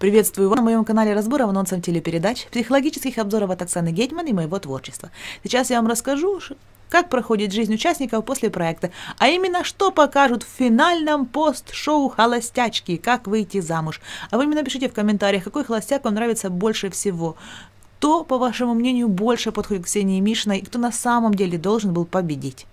Приветствую вас на моем канале разбор анонсов телепередач, психологических обзоров от Оксаны Гетьман и моего творчества. Сейчас я вам расскажу, как проходит жизнь участников после проекта, а именно, что покажут в финальном пост-шоу «Холостячки», как выйти замуж. А вы мне напишите в комментариях, какой холостяк вам нравится больше всего, кто, по вашему мнению, больше подходит к Ксении Мишиной и кто на самом деле должен был победить.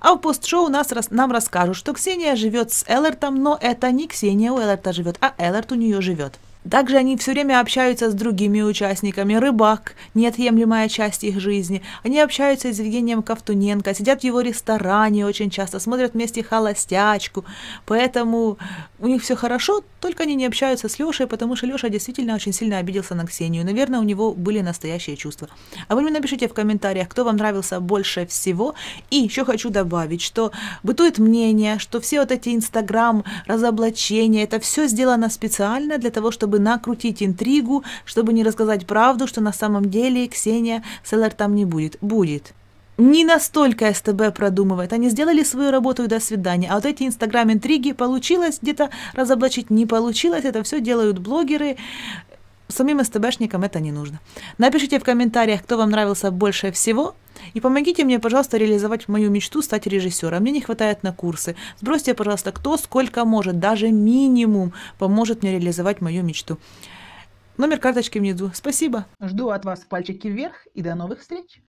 А в постшоу нас, нам расскажут, что Ксения живет с Эллертом, но это не Ксения у Эллерта живет, а Эллерт у нее живет. Также они все время общаются с другими участниками. Рыбак – неотъемлемая часть их жизни. Они общаются с Евгением Ковтуненко, сидят в его ресторане очень часто, смотрят вместе «Холостячку». Поэтому у них все хорошо, только они не общаются с Лешей, потому что Леша действительно очень сильно обиделся на Ксению. Наверное, у него были настоящие чувства. А вы мне напишите в комментариях, кто вам нравился больше всего. И еще хочу добавить, что бытует мнение, что все вот эти Инстаграм, разоблачения, это все сделано специально для того, чтобы чтобы накрутить интригу, чтобы не рассказать правду, что на самом деле Ксения Селлер там не будет. Будет. Не настолько СТБ продумывает. Они сделали свою работу и до свидания. А вот эти инстаграм-интриги получилось где-то разоблачить, не получилось. Это все делают блогеры. Самим СТБшникам это не нужно. Напишите в комментариях, кто вам нравился больше всего, и помогите мне, пожалуйста, реализовать мою мечту стать режиссером. Мне не хватает на курсы. Сбросьте, пожалуйста, кто сколько может, даже минимум поможет мне реализовать мою мечту. Номер карточки внизу. Спасибо. Жду от вас пальчики вверх и до новых встреч.